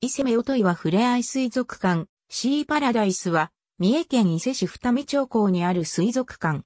伊勢夫婦はふれあい水族館、シーパラダイスは、三重県伊勢市二見町港にある水族館。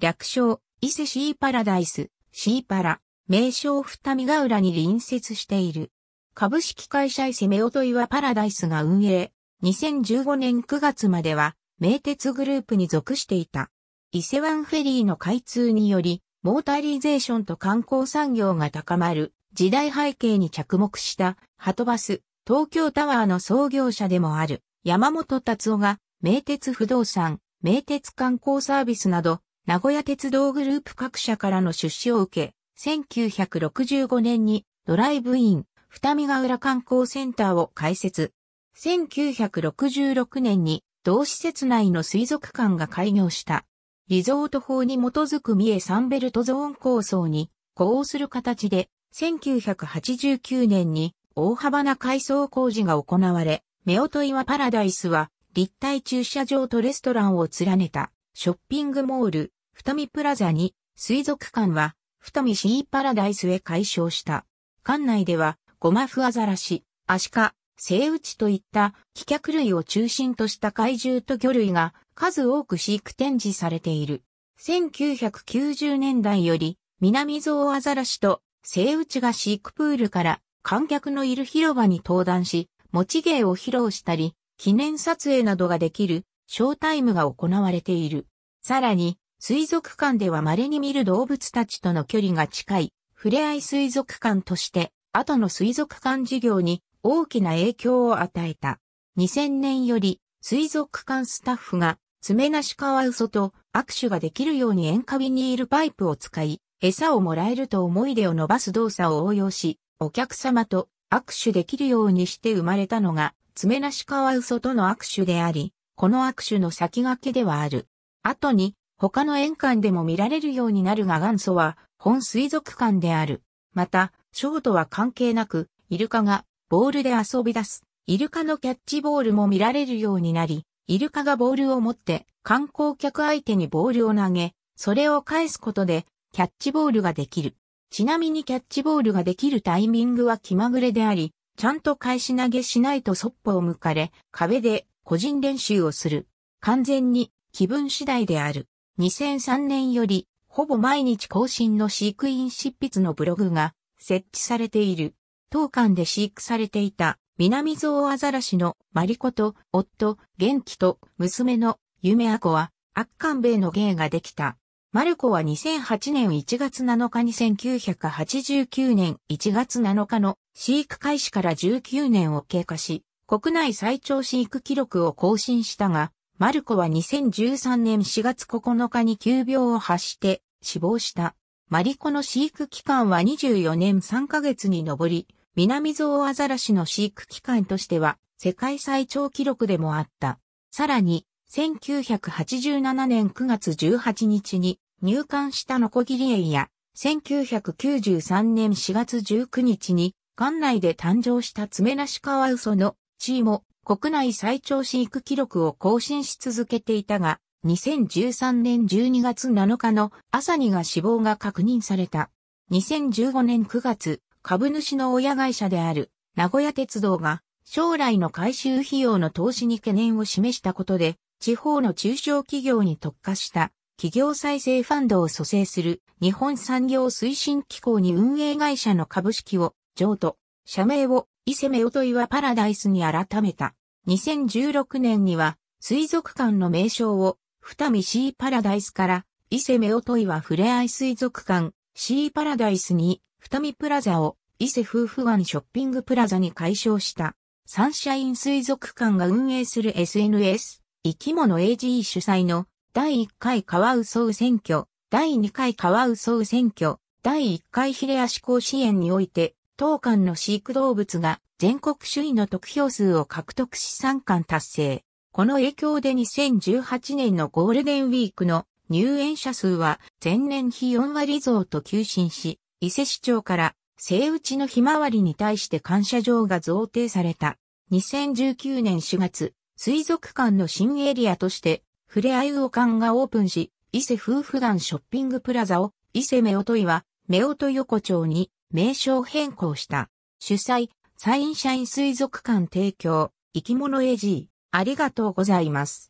略称、伊勢シーパラダイス、シーパラ、名称二見ヶ浦に隣接している。株式会社伊勢夫婦はパラダイスが運営。2015年9月までは、名鉄グループに属していた。伊勢湾フェリーの開通により、モータリゼーションと観光産業が高まる時代背景に着目した、ハトバス、東京タワーの創業者でもある山本達夫が名鉄不動産、名鉄観光サービスなど名古屋鉄道グループ各社からの出資を受け、1965年にドライブイン、二見ヶ浦観光センターを開設。1966年に同施設内の水族館が開業した。リゾート法に基づく三重サンベルトゾーン構想に呼応する形で1989年に大幅な改装工事が行われ、トイ。岩パラダイスは立体駐車場とレストランを連ねたショッピングモール、とみプラザに水族館はとみシーパラダイスへ改称した。館内ではゴマフアザラシ、アシカ、セイウチといった棄却類を中心とした怪獣と魚類が数多く飼育展示されている。1990年代より南ゾウアザラシとセイウチが飼育プールから観客のいる広場に登壇し、持ち芸を披露したり、記念撮影などができるショータイムが行われている。さらに、水族館では稀に見る動物たちとの距離が近い、ふれあい水族館として、後の水族館事業に大きな影響を与えた。2000年より、水族館スタッフが、爪なしカワウソと握手ができるように塩化ビニールパイプを使い、餌をもらえると思い出を伸ばす動作を応用し、お客様と握手できるようにして生まれたのが、爪なしカワウソとの握手であり、この握手の先駆けではある。後に、他の園館でも見られるようになるが元祖は、本水族館である。また、ショートは関係なく、イルカがボールで遊び出す。イルカのキャッチボールも見られるようになり、イルカがボールを持って観光客相手にボールを投げ、それを返すことでキャッチボールができる。ちなみにキャッチボールができるタイミングは気まぐれであり、ちゃんと返し投げしないとそっぽを向かれ、壁で個人練習をする。完全に気分次第である。2003年より、ほぼ毎日更新の飼育員執筆のブログが設置されている。当館で飼育されていた南ゾウアザラシのマリコと夫、元気と娘の夢アコは、悪寒米の芸ができた。マルコは2008年1月7日に1989年1月7日の飼育開始から19年を経過し、国内最長飼育記録を更新したが、マルコは2013年4月9日に急病を発して死亡した。マリコの飼育期間は24年3ヶ月に上り、南ゾウアザラシの飼育期間としては世界最長記録でもあった。さらに、1987年9月18日に入管したノコギリ園や、1993年4月19日に、館内で誕生した爪なしカワウソの地位も国内最長飼育記録を更新し続けていたが、2013年12月7日の朝にが死亡が確認された。2015年9月、株主の親会社である名古屋鉄道が将来の回収費用の投資に懸念を示したことで地方の中小企業に特化した企業再生ファンドを蘇生する日本産業推進機構に運営会社の株式を譲渡、社名を伊勢目音岩パラダイスに改めた。2016年には水族館の名称を二見シーパラダイスから伊勢目音岩ふれあい水族館シーパラダイスに二見プラザを伊勢夫婦湾ショッピングプラザに改称したサンシャイン水族館が運営する SNS 生き物 AG 主催の第1回カワウソウ選挙、第2回カワウソウ選挙、第1回ヒレアシコ支援において、当館の飼育動物が全国首位の得票数を獲得し3館達成。この影響で2018年のゴールデンウィークの入園者数は前年比4割増と急進し、伊勢市長から生打ちのひまわりに対して感謝状が贈呈された。2019年4月、水族館の新エリアとして、ふれあい魚館がオープンし、伊勢夫婦団ショッピングプラザを、伊勢夫婦は、夫婦横丁に名称変更した。主催、サイン社員水族館提供、生き物エジー、ありがとうございます。